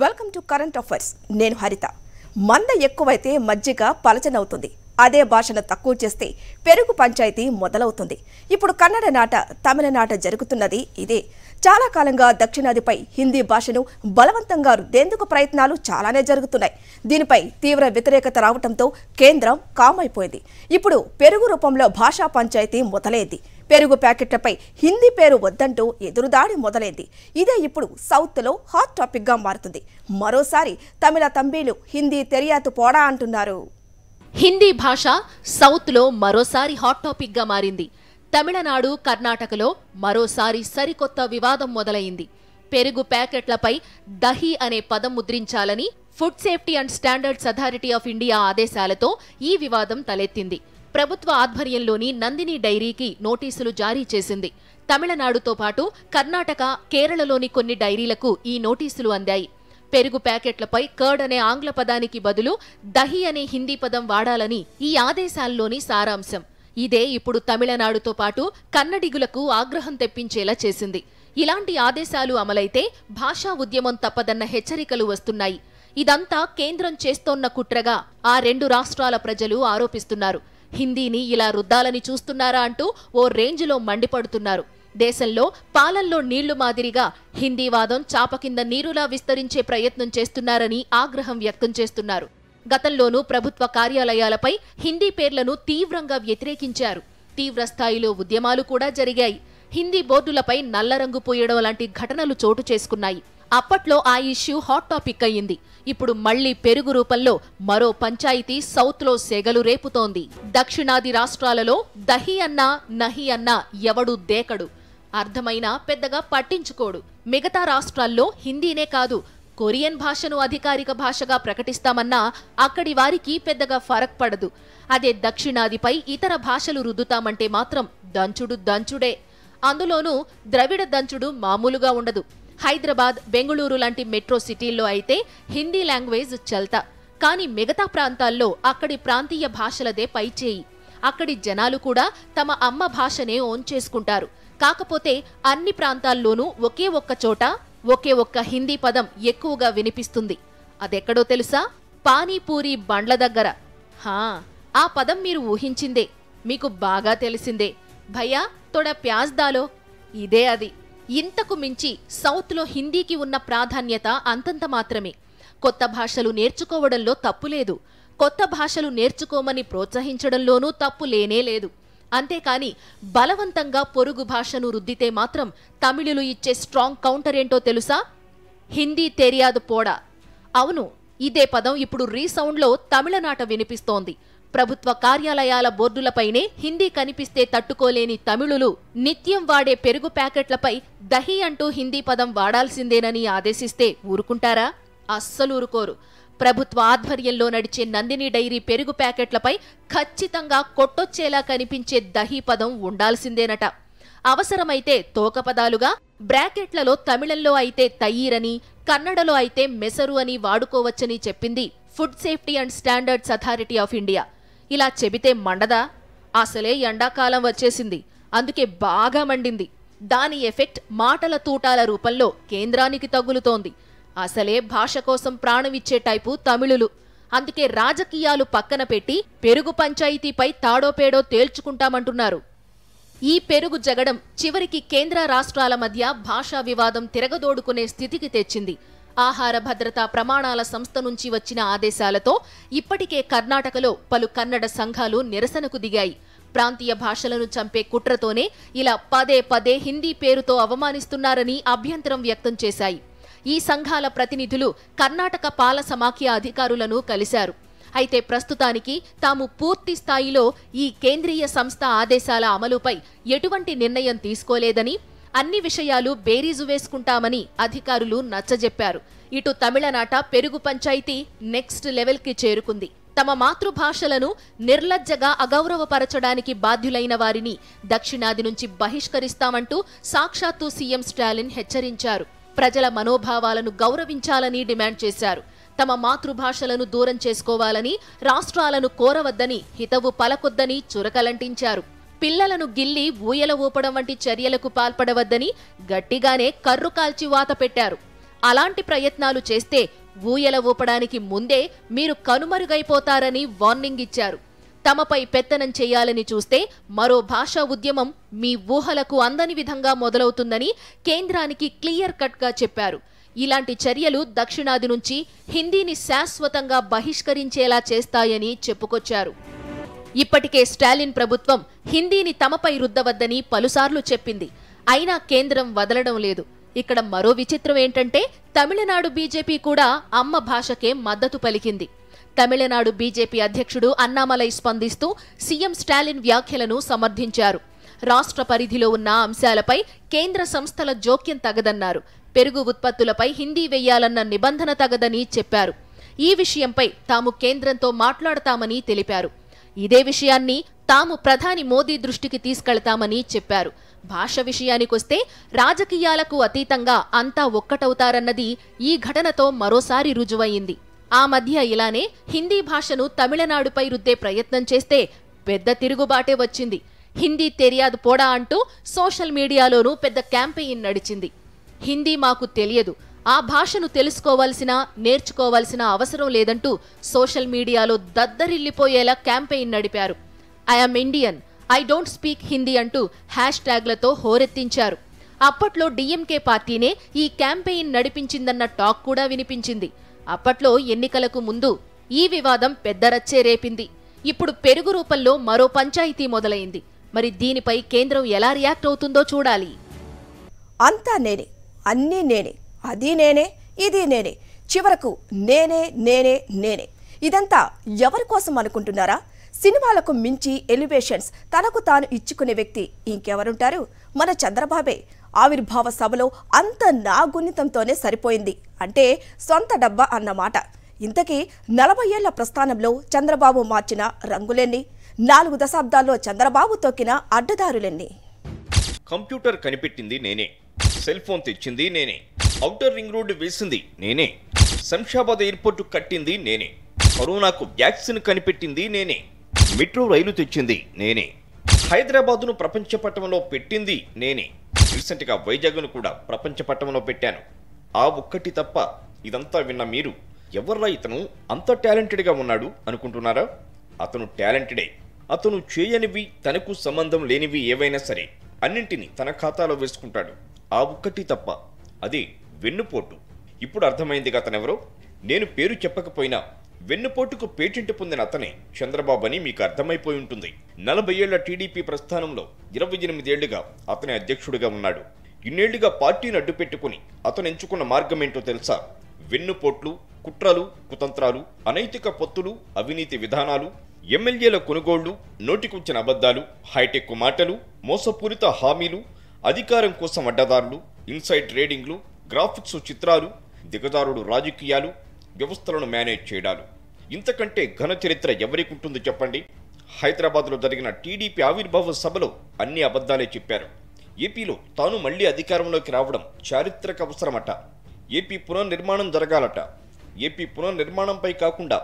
welcome to current affairs నేను హరిత మంద ఎక్కువైతే మజ్జిగ పలచనవుతుంది అదే భాషను తక్కువ చేస్తే పెరుగు పంచాయతీ మొదలవుతుంది ఇప్పుడు కన్నడ నాట తమిళనాట జరుగుతున్నది ఇదే చాలా కాలంగా దక్షిణాదిపై హిందీ భాషను బలవంతంగా రుద్దేందుకు ప్రయత్నాలు చాలానే జరుగుతున్నాయి దీనిపై తీవ్ర వ్యతిరేకత రావడంతో కేంద్రం కామైపోయింది ఇప్పుడు పెరుగు రూపంలో భాషా పంచాయతీ మొదలైంది పెరుగు ప్యాకెట్లపై హిందీ పేరు వద్దంటూ ఎదురుదాడి మొదలైంది ఇదే ఇప్పుడు సౌత్లో హాట్ టాపిక్గా మారుతుంది మరోసారి తమిళ తంబీలు హిందీ తెరియాతు పోడా అంటున్నారు హిందీ భాష సౌత్లో మరోసారి హాట్ టాపిక్గా మారింది తమిళనాడు కర్ణాటకలో మరోసారి సరికొత్త వివాదం మొదలైంది పెరుగు ప్యాకెట్లపై దహి అనే పదం ముద్రించాలని food safety and standards authority of India ఆదేశాలతో ఈ వివాదం తలెత్తింది ప్రభుత్వ ఆధ్వర్యంలోని నందిని డైరీకి నోటీసులు జారీ చేసింది తమిళనాడుతో పాటు కర్ణాటక కేరళలోని కొన్ని డైరీలకు ఈ నోటీసులు అందాయి పెరుగు ప్యాకెట్లపై కర్డ్ అనే ఆంగ్ల పదానికి బదులు దహి అనే హిందీ పదం వాడాలని ఈ ఆదేశాల్లోని సారాంశం ఇదే ఇప్పుడు తమిళనాడుతో పాటు కన్నడిగులకు ఆగ్రహం తెప్పించేలా చేసింది ఇలాంటి ఆదేశాలు అమలైతే భాషా ఉద్యమం తప్పదన్న హెచ్చరికలు వస్తున్నాయి ఇదంతా కేంద్రం చేస్తోన్న కుట్రగా ఆ రెండు రాష్ట్రాల ప్రజలు ఆరోపిస్తున్నారు హిందీని ఇలా రుద్దాలని చూస్తున్నారా అంటూ ఓ రేంజ్లో మండిపడుతున్నారు దేశంలో పాలల్లో నీళ్లు మాదిరిగా హిందీవాదం చాప కింద నీరులా విస్తరించే ప్రయత్నం చేస్తున్నారని ఆగ్రహం వ్యక్తం చేస్తున్నారు గతంలోనూ ప్రభుత్వ కార్యాలయాలపై హిందీ పేర్లను తీవ్రంగా వ్యతిరేకించారు తీవ్ర స్థాయిలో ఉద్యమాలు కూడా జరిగాయి హిందీ బోర్డులపై నల్లరంగు పూయడం లాంటి ఘటనలు చోటు చేసుకున్నాయి అప్పట్లో ఆ ఇష్యూ హాట్ టాపిక్ అయ్యింది ఇప్పుడు మళ్లీ పెరుగు రూపంలో మరో పంచాయతీ సౌత్లో సెగలు రేపుతోంది దక్షిణాది రాష్ట్రాలలో దహి అన్నా నహి అన్నా ఎవడు దేకడు అర్థమైనా పెద్దగా పట్టించుకోడు మిగతా రాష్ట్రాల్లో హిందీనే కాదు కొరియన్ భాషను అధికారిక భాషగా ప్రకటిస్తామన్నా అక్కడి వారికి పెద్దగా ఫరక్ పడదు అదే దక్షిణాదిపై ఇతర భాషలు రుద్దుతామంటే మాత్రం దంచుడు దంచుడే అందులోనూ ద్రవిడ దంచుడు మామూలుగా ఉండదు హైదరాబాద్ బెంగళూరు లాంటి మెట్రో సిటీల్లో అయితే హిందీ లాంగ్వేజ్ చల్తా కానీ మిగతా ప్రాంతాల్లో అక్కడి ప్రాంతీయ భాషలదే పైచేయి అక్కడి జనాలు కూడా తమ అమ్మ భాషనే ఓన్ చేసుకుంటారు కాకపోతే అన్ని ప్రాంతాల్లోనూ ఒకే ఒక్క చోట ఒకే ఒక్క హిందీ పదం ఎక్కువగా వినిపిస్తుంది అదెక్కడో తెలుసా పానీపూరి బండ్ల దగ్గర హా ఆ పదం మీరు ఊహించిందే మీకు బాగా తెలిసిందే భయ్యా తొడ ప్యాజ్దాలో ఇదే అది ఇంతకు మించి సౌత్లో హిందీకి ఉన్న ప్రాధాన్యత అంతంత మాత్రమే కొత్త భాషలు నేర్చుకోవడంలో తప్పులేదు కొత్త భాషలు నేర్చుకోమని ప్రోత్సహించడంలోనూ తప్పు లేనే లేదు అంతేకాని బలవంతంగా పొరుగు భాషను రుద్దితే మాత్రం తమిళులు ఇచ్చే స్ట్రాంగ్ కౌంటర్ ఏంటో తెలుసా హిందీ తెరియాదు పోడా అవును ఇదే పదం ఇప్పుడు రీసౌండ్లో తమిళనాట వినిపిస్తోంది ప్రభుత్వ కార్యాలయాల బోర్డులపైనే హిందీ కనిపిస్తే తట్టుకోలేని తమిళులు నిత్యం వాడే పెరుగు ప్యాకెట్లపై దహి అంటూ హిందీ పదం వాడాల్సిందేనని ఆదేశిస్తే ఊరుకుంటారా అస్సలు ఊరుకోరు ప్రభుత్వ ఆధ్వర్యంలో నడిచే నందిని డైరీ పెరుగు ప్యాకెట్లపై ఖచ్చితంగా కొట్టొచ్చేలా కనిపించే దహి పదం ఉండాల్సిందేనట అవసరమైతే తోక పదాలుగా బ్రాకెట్లలో తమిళంలో అయితే తయ్యీరని కన్నడలో అయితే మెసరు అని వాడుకోవచ్చని చెప్పింది food safety and standards authority of India ఇలా చెబితే మండదా అసలే ఎండాకాలం వచ్చేసింది అందుకే బాగా మండింది దాని ఎఫెక్ట్ మాటల తూటాల రూపంలో కేంద్రానికి తగులుతోంది అసలే భాష కోసం ప్రాణమిచ్చే టైపు తమిళులు అందుకే రాజకీయాలు పక్కన పెట్టి పెరుగు పంచాయతీపై తాడోపేడో తేల్చుకుంటామంటున్నారు ఈ పెరుగు జగడం చివరికి కేంద్ర రాష్ట్రాల మధ్య భాషా వివాదం తిరగదోడుకునే స్థితికి తెచ్చింది ఆహార భద్రతా ప్రమాణాల సంస్థ నుంచి వచ్చిన ఆదేశాలతో ఇప్పటికే కర్ణాటకలో పలు కన్నడ సంఘాలు నిరసనకు దిగాయి ప్రాంతీయ భాషలను చంపే కుట్రతోనే ఇలా పదే పదే హిందీ పేరుతో అవమానిస్తున్నారని అభ్యంతరం వ్యక్తం చేశాయి ఈ సంఘాల ప్రతినిధులు కర్ణాటక పాల సమాఖ్య అధికారులను కలిశారు అయితే ప్రస్తుతానికి తాము పూర్తి స్థాయిలో ఈ కేంద్రీయ సంస్థ ఆదేశాల అమలుపై ఎటువంటి నిర్ణయం తీసుకోలేదని అన్ని విషయాలు బేరీజు వేసుకుంటామని అధికారులు నచ్చజెప్పారు ఇటు తమిళనాట పెరుగు పంచాయతీ నెక్స్ట్ లెవెల్కి చేరుకుంది తమ మాతృభాషలను నిర్లజ్జగా అగౌరవపరచడానికి బాధ్యులైన వారిని దక్షిణాది నుంచి బహిష్కరిస్తామంటూ సాక్షాత్తు సీఎం స్టాలిన్ హెచ్చరించారు ప్రజల మనోభావాలను గౌరవించాలని డిమాండ్ చేశారు తమ మాతృభాషలను దూరం చేసుకోవాలని రాష్ట్రాలను కోరవద్దని హితవు పలకొద్దని చురకలంటించారు పిల్లలను గిల్లి ఊయల ఊపడం వంటి చర్యలకు పాల్పడవద్దని గట్టిగానే కర్రు కాల్చి వాత పెట్టారు అలాంటి ప్రయత్నాలు చేస్తే ఊయల ఊపడానికి ముందే మీరు కనుమరుగైపోతారని వార్నింగ్ ఇచ్చారు తమపై పెత్తనం చేయాలని చూస్తే మరో భాషా ఉద్యమం మీ ఊహలకు అందని విధంగా మొదలవుతుందని కేంద్రానికి క్లియర్ కట్గా చెప్పారు ఇలాంటి చర్యలు దక్షిణాది నుంచి హిందీని శాశ్వతంగా బహిష్కరించేలా చేస్తాయని చెప్పుకొచ్చారు ఇప్పటికే స్టాలిన్ ప్రభుత్వం హిందీని తమపై రుద్దవద్దని పలుసార్లు చెప్పింది అయినా కేంద్రం వదలడం లేదు ఇక్కడ మరో విచిత్రం ఏంటంటే తమిళనాడు బీజేపీ కూడా అమ్మ భాషకే మద్దతు పలికింది తమిళనాడు బీజేపీ అధ్యక్షుడు అన్నామలై స్పందిస్తూ సీఎం స్టాలిన్ వ్యాఖ్యలను సమర్థించారు రాష్ట్ర పరిధిలో ఉన్న అంశాలపై కేంద్ర సంస్థల జోక్యం తగదన్నారు పెరుగు ఉత్పత్తులపై హిందీ వెయ్యాలన్న నిబంధన తగదని చెప్పారు ఈ విషయంపై తాము కేంద్రంతో మాట్లాడతామని తెలిపారు ఇదే విషయాన్ని తాము ప్రధాని మోదీ దృష్టికి తీసుకెళ్తామని చెప్పారు భాష విషయానికొస్తే రాజకీయాలకు అతీతంగా అంతా ఒక్కటవుతారన్నది ఈ ఘటనతో మరోసారి రుజువయింది ఆ మధ్య ఇలానే హిందీ భాషను తమిళనాడుపై రుద్దే ప్రయత్నం చేస్తే పెద్ద తిరుగుబాటే వచ్చింది హిందీ తెరియాదు పోడా అంటూ సోషల్ మీడియాలోనూ పెద్ద క్యాంపెయిన్ నడిచింది హిందీ మాకు తెలియదు ఆ భాషను తెలుసుకోవాల్సిన నేర్చుకోవాల్సిన అవసరం లేదంటూ సోషల్ మీడియాలో దద్దరిల్లిపోయేలా క్యాంపెయిన్ నడిపారు I'm Indian I don't speak Hindi అంటూ హ్యాష్ ట్యాగ్లతో హోరెత్తించారు అప్పట్లో డిఎంకే పార్టీనే ఈ క్యాంపెయిన్ నడిపించిందన్న టాక్ కూడా వినిపించింది అప్పట్లో ఎన్నికలకు ముందు ఈ వివాదం పెద్దరచ్చే రేపింది ఇప్పుడు పెరుగు రూపంలో మరో పంచాయతీ మొదలైంది మరి దీనిపై కేంద్రం ఎలా రియాక్ట్ అవుతుందో చూడాలి అంతా నేనే అన్నీ నేనే అది నేనే ఇది నేనే చివరకు నేనే నేనే నేనే ఇదంతా ఎవరి కోసం అనుకుంటున్నారా సినిమాలకు మించి ఎలివేషన్స్ తనకు తాను ఇచ్చుకునే వ్యక్తి ఇంకెవరుంటారు మన చంద్రబాబే ఆవిర్భావ సభలో అంత నాగుణితంతోనే సరిపోయింది అంటే సొంత డబ్బా అన్నమాట ఇంతకీ నలభై ఏళ్ల ప్రస్థానంలో చంద్రబాబు మార్చిన రంగులెన్ని నాలుగు దశాబ్దాల్లో చంద్రబాబు తొక్కిన అడ్డదారులెన్ని కంప్యూటర్ కనిపెట్టింది నేనే సెల్ ఫోన్ తెచ్చింది నేనే అవుటర్ రింగ్ రోడ్డు వేసింది నేనే శంషాబాద్ ఎయిర్పోర్ట్ కట్టింది నేనే కరోనాకు వ్యాక్సిన్ కనిపెట్టింది నేనే మెట్రో రైలు తెచ్చింది నేనే ను ప్రపంచ పట్టణంలో పెట్టింది నేనే రీసెంట్గా వైజాగ్ను కూడా ప్రపంచ పట్టణంలో పెట్టాను ఆ ఒక్కటి తప్ప ఇదంతా విన్న మీరు ఎవర్రా ఇతను అంత టాలెంటెడ్గా ఉన్నాడు అనుకుంటున్నారా అతను టాలెంటెడే అతను చేయనివి తనకు సంబంధం లేనివి ఏవైనా సరే అన్నింటినీ తన ఖాతాలో వేసుకుంటాడు ఆ ఒక్కటి తప్ప అది వెన్నుపోటు ఇప్పుడు అర్థమైంది అతనెవరో నేను పేరు చెప్పకపోయినా వెన్నుపోటుకు పేటెంట్ పొందిన అతనే చంద్రబాబు అని మీకు అర్థమైపోయి ఉంటుంది నలభై ఏళ్ల టీడీపీ ప్రస్థానంలో ఇరవై ఎనిమిదేళ్లుగా అతని అధ్యక్షుడిగా ఉన్నాడు ఇన్నేళ్లుగా పార్టీని అడ్డుపెట్టుకుని అతను ఎంచుకున్న మార్గం ఏంటో తెలుసా వెన్నుపోట్లు కుట్రలు కుతంత్రాలు అనైతిక పొత్తులు అవినీతి విధానాలు ఎమ్మెల్యేల కొనుగోళ్లు నోటికొచ్చిన అబద్ధాలు హైటెక్ మాటలు మోసపూరిత హామీలు అధికారం కోసం అడ్డదారులు ఇన్సైడ్ ట్రేడింగ్లు గ్రాఫిక్స్ చిత్రాలు దిగజారుడు రాజకీయాలు వ్యవస్థలను మేనేజ్ చేయడాలు ఇంతకంటే ఘన చరిత్ర ఎవరికి ఉంటుందో చెప్పండి హైదరాబాద్లో జరిగిన టీడీపీ ఆవిర్భావ సభలో అన్ని అబద్ధాలే చెప్పారు ఏపీలో తాను మళ్లీ అధికారంలోకి రావడం చారిత్రక అవసరమట ఏపీ పునర్నిర్మాణం జరగాలట ఏపీ పునర్నిర్మాణంపై కాకుండా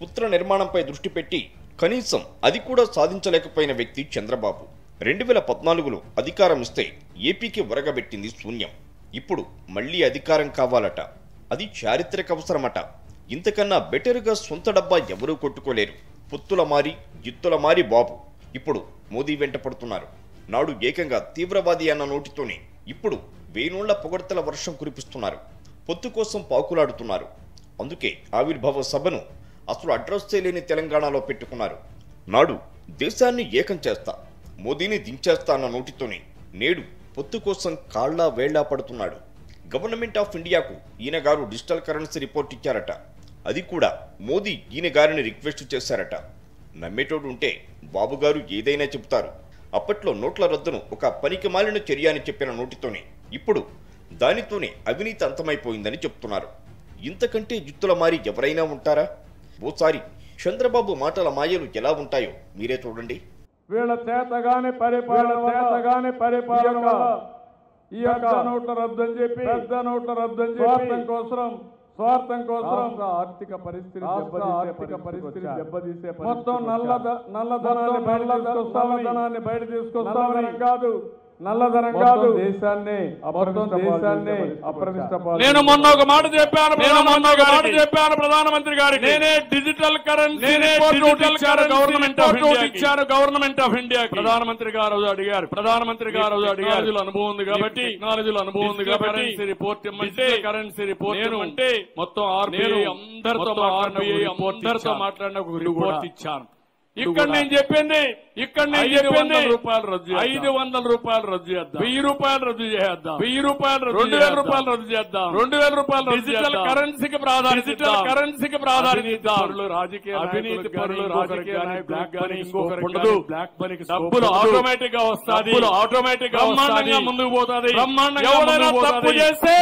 పుత్ర నిర్మాణంపై దృష్టి పెట్టి కనీసం అది కూడా సాధించలేకపోయిన వ్యక్తి చంద్రబాబు రెండు వేల పద్నాలుగులో అధికారం ఇస్తే ఏపీకి వరగబెట్టింది శూన్యం ఇప్పుడు మళ్ళీ అధికారం కావాలట అది చారిత్రక అవసరమట ఇంతకన్నా బెటర్గా సొంత డబ్బా ఎవరూ కొట్టుకోలేరు పొత్తుల మారి జిత్తుల మారి బాబు ఇప్పుడు మోదీ వెంట పడుతున్నారు నాడు ఏకంగా తీవ్రవాది అన్న నోటితోనే ఇప్పుడు వేణుళ్ల పొగడ్తల వర్షం కురిపిస్తున్నారు పొత్తు కోసం పాకులాడుతున్నారు అందుకే ఆవిర్భావ సభను అసలు అడ్రస్సే లేని తెలంగాణలో పెట్టుకున్నారు నాడు దేశాన్ని ఏకం చేస్తా మోదీని దించేస్తా అన్న నోటితోనే నేడు పొత్తు కోసం కాళ్లా వేళ్లా పడుతున్నాడు గవర్నమెంట్ ఆఫ్ ఇండియాకు ఈయన గారు డిజిటల్ కరెన్సీ రిపోర్ట్ ఇచ్చారట అది కూడా మోదీ ఈయన గారిని రిక్వెస్ట్ చేశారట నమ్మేటోడు ఉంటే బాబుగారు ఏదైనా చెబుతారు అప్పట్లో నోట్ల రద్దును ఒక పనికి మాలిన చర్య అని చెప్పిన నోటితోనే ఇప్పుడు దానితోనే అవినీతి అంతమైపోయిందని చెప్తున్నారు ఇంతకంటే జుత్తుల మారి ఎవరైనా ఉంటారా ఓసారి చంద్రబాబు మాటల మాయలు ఎలా ఉంటాయో మీరే చూడండి వీళ్ళ చేతగాని పరిపాలన చేతగాని పరిపాలన ఈ యొక్క నోట్ల అని చెప్పి పెద్ద నోట్ల అని చెప్పి కోసం స్వార్థం కోసం ఆర్థిక పరిస్థితి ఆర్థిక పరిస్థితి దెబ్బతీసే మొత్తం నల్ల నల్లధనాన్ని బయట తీసుకొస్తామని బయట తీసుకొస్తామని కాదు నల్లధనం దేశాన్ని మొత్తం దేశాన్ని అప్రతిష్టపాలు నేను మొన్న ఒక మాట చెప్పాను నేను మొన్న ఒక మాట చెప్పాను ప్రధానమంత్రి గారి నేనే డిజిటల్ కరెన్సీ డిజిటల్ గవర్నమెంట్ ఇచ్చాను గవర్నమెంట్ ఆఫ్ ఇండియా ప్రధానమంత్రి గారు అడిగారు ప్రధానమంత్రి గారు అడిగారు అనుభవం ఉంది కాబట్టి నాలుగుల అనుభవం ఉంది కాబట్టి కరెన్సీ రిపోర్ట్ ఇమ్మంటే కరెన్సీ రిపోర్ట్ నేను అంటే మొత్తం ఆర్బీఐ అందరితో అందరితో మాట్లాడిన రిపోర్ట్ ఇచ్చాను ఇక్కడ నేను చెప్పింది ఇక్కడ నేను చెప్పింది రూపాయలు రద్దు ఐదు వందల రూపాయలు రద్దు చేద్దాం వెయ్యి రూపాయలు రద్దు చేద్దాం వెయ్యి రూపాయలు రెండు వేల రూపాయలు రద్దు చేద్దాం రెండు వేల రూపాయలు డిజిటల్ కరెన్సీకి ప్రాధాన్యత డిజిటల్ కరెన్సీకి ప్రాధాన్యత రాజకీయ అవినీతి పనులు బ్లాక్ డబ్బులు ఆటోమేటిక్ గా వస్తాయి ఆటోమేటిక్ బ్రహ్మాండంగా ముందుకు పోతుంది బ్రహ్మాండంగా ఎవరైనా తప్పు చేస్తే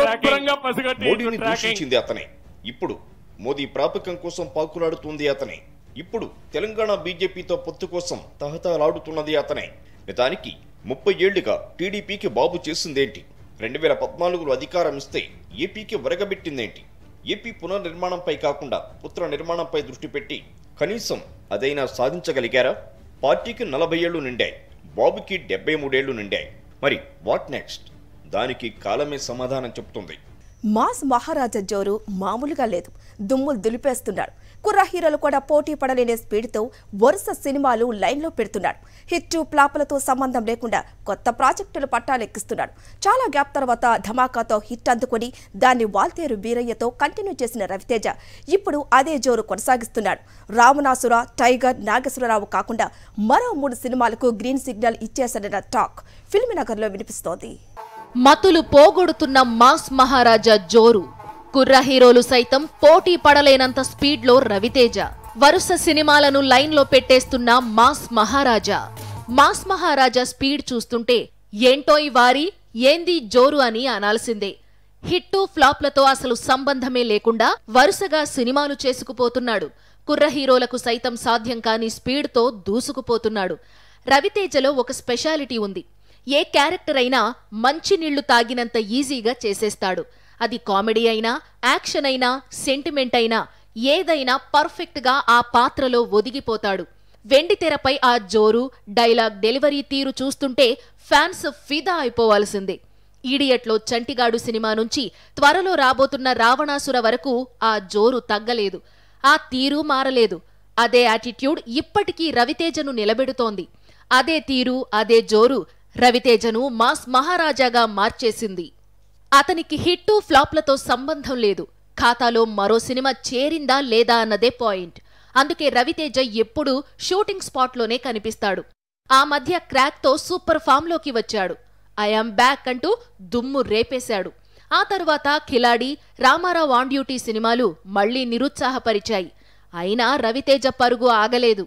తప్పు పసిగట్టి పసిగట్టి ఇప్పుడు మోదీ ప్రాపకం కోసం పాకులాడుతుంది అతనే ఇప్పుడు తెలంగాణ బీజేపీతో పొత్తు కోసం తహతహలాడుతున్నది అతనే నిజానికి ముప్పై ఏళ్లుగా టీడీపీకి బాబు చేసిందేంటి రెండు వేల పద్నాలుగులో అధికారం ఇస్తే ఏపీకి వరగబెట్టిందేంటి ఏపీ పునర్నిర్మాణంపై కాకుండా పుత్ర నిర్మాణంపై దృష్టి పెట్టి కనీసం అదైనా సాధించగలిగారా పార్టీకి నలభై ఏళ్లు నిండాయి బాబుకి డెబ్బై మూడేళ్లు నిండాయి మరి వాట్ నెక్స్ట్ దానికి కాలమే సమాధానం చెప్తుంది మాస్ మహారాజా జోరు మామూలుగా లేదు దుమ్ములు దులిపేస్తున్నాడు కుర్ర హీరోలు కూడా పోటీ పడలేని స్పీడ్తో వరుస సినిమాలు లైన్లో పెడుతున్నాడు హిట్ ప్లాపులతో సంబంధం లేకుండా కొత్త ప్రాజెక్టులు పట్టాలెక్కిస్తున్నాడు చాలా గ్యాప్ తర్వాత ధమాకాతో హిట్ అందుకొని దాన్ని వాల్తేరు బీరయ్యతో కంటిన్యూ చేసిన రవితేజ ఇప్పుడు అదే జోరు కొనసాగిస్తున్నాడు రామనాసుర టైగర్ నాగేశ్వరరావు కాకుండా మరో మూడు సినిమాలకు గ్రీన్ సిగ్నల్ ఇచ్చేశాడన్న టాక్ ఫిల్మ్ నగర్లో వినిపిస్తోంది మతులు పోగొడుతున్న మాస్ మహారాజా జోరు కుర్ర హీరోలు సైతం పోటీ పడలేనంత స్పీడ్లో రవితేజ వరుస సినిమాలను లైన్లో పెట్టేస్తున్న mass Maharaja mass Maharaja speed చూస్తుంటే ఏంటో ఈ వారి ఏంది జోరు అని అనాల్సిందే హిట్టు ఫ్లాప్లతో అసలు సంబంధమే లేకుండా వరుసగా సినిమాలు చేసుకుపోతున్నాడు కుర్ర హీరోలకు సైతం సాధ్యం కాని స్పీడ్తో దూసుకుపోతున్నాడు రవితేజలో ఒక స్పెషాలిటీ ఉంది ఏ క్యారెక్టర్ అయినా మంచి నీళ్లు తాగినంత ఈజీగా చేసేస్తాడు అది కామెడీ అయినా యాక్షన్ అయినా సెంటిమెంట్ అయినా ఏదైనా పర్ఫెక్ట్గా ఆ పాత్రలో ఒదిగిపోతాడు వెండి తెరపై ఆ జోరు డైలాగ్ డెలివరీ తీరు చూస్తుంటే ఫ్యాన్స్ ఫిదా అయిపోవాల్సిందే ఈడియట్లో చంటిగాడు సినిమా నుంచి త్వరలో రాబోతున్న రావణాసుర వరకు ఆ జోరు తగ్గలేదు ఆ తీరు మారలేదు అదే యాటిట్యూడ్ ఇప్పటికీ రవితేజను నిలబెడుతోంది అదే తీరు అదే జోరు రవితేజను మాస్ మహారాజాగా మార్చేసింది అతనికి హిట్టు ఫ్లాప్లతో సంబంధం లేదు ఖాతాలో మరో సినిమా చేరిందా లేదా అన్నదే పాయింట్ అందుకే రవితేజ ఎప్పుడూ షూటింగ్ స్పాట్లోనే కనిపిస్తాడు ఆ మధ్య క్రాక్తో సూపర్ ఫామ్లోకి వచ్చాడు ఐఆమ్ బ్యాక్ అంటూ దుమ్ము రేపేశాడు ఆ తర్వాత ఖిలాడి రామారావు ఆన్ డ్యూటీ సినిమాలు మళ్లీ నిరుత్సాహపరిచాయి అయినా రవితేజ పరుగు ఆగలేదు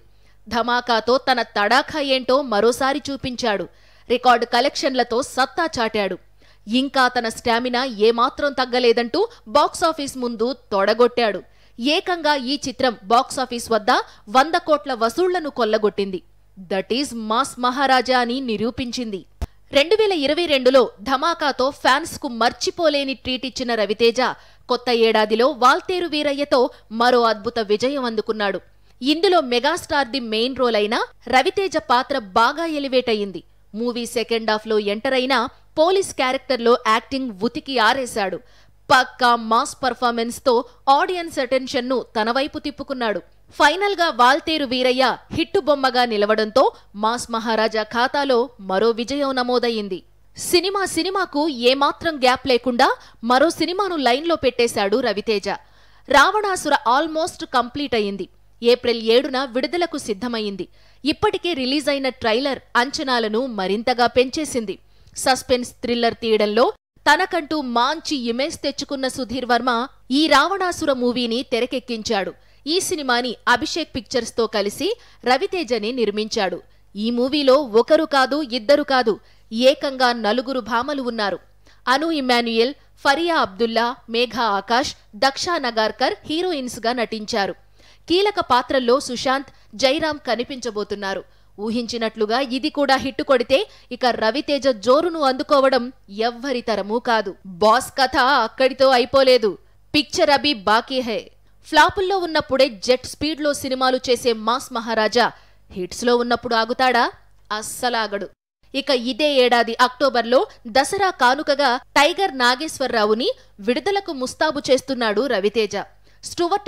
ధమాకాతో తన తడాఖా ఏంటో మరోసారి చూపించాడు రికార్డు కలెక్షన్లతో సత్తా చాటాడు ఇంకా తన స్టామినా ఏమాత్రం తగ్గలేదంటూ బాక్సాఫీస్ ముందు తొడగొట్టాడు ఏకంగా ఈ చిత్రం బాక్సాఫీస్ వద్ద వంద కోట్ల వసూళ్లను కొల్లగొట్టింది దట్ ఈజ్ మాస్ మహారాజా అని నిరూపించింది రెండు వేల ఇరవై రెండులో ధమాకాతో ఫ్యాన్స్కు మర్చిపోలేని ట్రీట్ ఇచ్చిన రవితేజ కొత్త ఏడాదిలో వాల్తేరు వీరయ్యతో మరో అద్భుత విజయం అందుకున్నాడు ఇందులో మెగాస్టార్ ది మెయిన్ రోల్ అయిన రవితేజ పాత్ర బాగా ఎలివేట్ అయింది మూవీ సెకండ్ లో ఎంటర్ అయిన పోలీస్ క్యారెక్టర్లో యాక్టింగ్ ఉతికి ఆరేశాడు పక్కా మాస్ పర్ఫార్మెన్స్ తో ఆడియన్స్ అటెన్షన్ ను తన వైపు తిప్పుకున్నాడు ఫైనల్గా వాల్తేరు వీరయ్య హిట్టు బొమ్మగా నిలవడంతో మాస్ మహారాజా ఖాతాలో మరో విజయం నమోదయ్యింది సినిమా సినిమాకు ఏమాత్రం గ్యాప్ లేకుండా మరో సినిమాను లైన్లో పెట్టేశాడు రవితేజ రావణాసుర ఆల్మోస్ట్ కంప్లీట్ అయింది ఏప్రిల్ ఏడున విడుదలకు సిద్ధమైంది ఇప్పటికే రిలీజ్ అయిన ట్రైలర్ అంచనాలను మరింతగా పెంచేసింది సస్పెన్స్ థ్రిల్లర్ తీయడంలో తనకంటూ మాంచి ఇమేజ్ తెచ్చుకున్న సుధీర్ వర్మ ఈ రావణాసుర మూవీని తెరకెక్కించాడు ఈ సినిమాని అభిషేక్ పిక్చర్స్తో కలిసి రవితేజని నిర్మించాడు ఈ మూవీలో ఒకరు కాదు ఇద్దరు కాదు ఏకంగా నలుగురు భామలు ఉన్నారు అను ఇమ్మాన్యుయల్ ఫరియా అబ్దుల్లా మేఘా ఆకాష్ దక్షా నగార్కర్ హీరోయిన్స్గా నటించారు కీలక పాత్రల్లో సుశాంత్ జైరాం కనిపించబోతున్నారు ఊహించినట్లుగా ఇది కూడా హిట్టు కొడితే ఇక రవితేజ జోరును అందుకోవడం ఎవ్వరి తరమూ కాదు బాస్ కథ అక్కడితో అయిపోలేదు పిక్చర్ అభి బాకీ హే ఫ్లాపుల్లో ఉన్నప్పుడే జెట్ స్పీడ్లో సినిమాలు చేసే మాస్ మహారాజా హిట్స్లో ఉన్నప్పుడు ఆగుతాడా అస్సలాగడు ఇక ఇదే ఏడాది అక్టోబర్లో దసరా కానుకగా టైగర్ నాగేశ్వరరావుని విడుదలకు ముస్తాబు చేస్తున్నాడు రవితేజ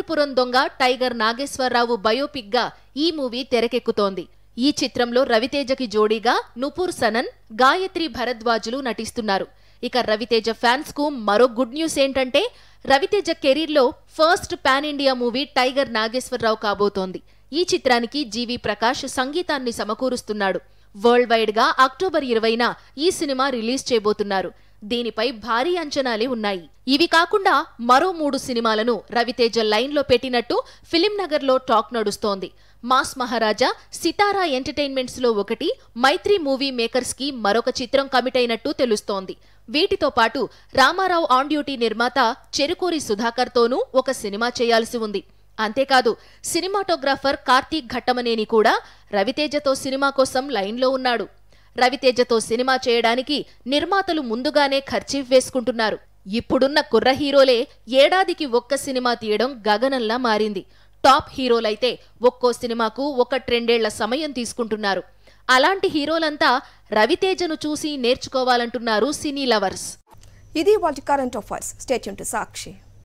పురం దొంగ టైగర్ నాగేశ్వరరావు బయోపిక్గా ఈ మూవీ తెరకెక్కుతోంది ఈ చిత్రంలో రవితేజకి జోడీగా నుపూర్ సనన్ గాయత్రి భరద్వాజులు నటిస్తున్నారు ఇక రవితేజ ఫ్యాన్స్ కు మరో గుడ్ న్యూస్ ఏంటంటే రవితేజ కెరీర్లో first pan India movie Tiger Nageswara Rao కాబోతోంది ఈ చిత్రానికి జీవి ప్రకాష్ సంగీతాన్ని సమకూరుస్తున్నాడు వరల్డ్ వైడ్ గా అక్టోబర్ ఇరవైన ఈ సినిమా రిలీజ్ చేయబోతున్నారు దీనిపై భారీ అంచనాలే ఉన్నాయి ఇవి కాకుండా మరో మూడు సినిమాలను రవితేజ లైన్లో పెట్టినట్టు ఫిలింనగర్లో టాక్ నడుస్తోంది మాస్ మహారాజా సితారా ఎంటర్టైన్మెంట్స్లో ఒకటి మైత్రి మూవీ మేకర్స్కి మరొక చిత్రం కమిట్ అయినట్టు తెలుస్తోంది వీటితో పాటు రామారావు ఆన్ డ్యూటీ నిర్మాత చెరుకూరి సుధాకర్తోనూ ఒక సినిమా చేయాల్సి ఉంది అంతేకాదు సినిమాటోగ్రాఫర్ కార్తీక్ ఘట్టమనేని కూడా రవితేజతో సినిమా కోసం లైన్లో ఉన్నాడు రవితేజతో సినిమా చేయడానికి నిర్మాతలు ముందుగానే ఖర్చు వేసుకుంటున్నారు ఇప్పుడున్న కుర్ర హీరోలే ఏడాదికి ఒక్క సినిమా తీయడం గగనంలా మారింది టాప్ హీరోలైతే ఒక్కో సినిమాకు ఒక ట్రెండేళ్ల సమయం తీసుకుంటున్నారు అలాంటి హీరోలంతా రవితేజను చూసి నేర్చుకోవాలంటున్నారు సినీ లవర్స్ ఇది వాటి current affairs state to Sakshi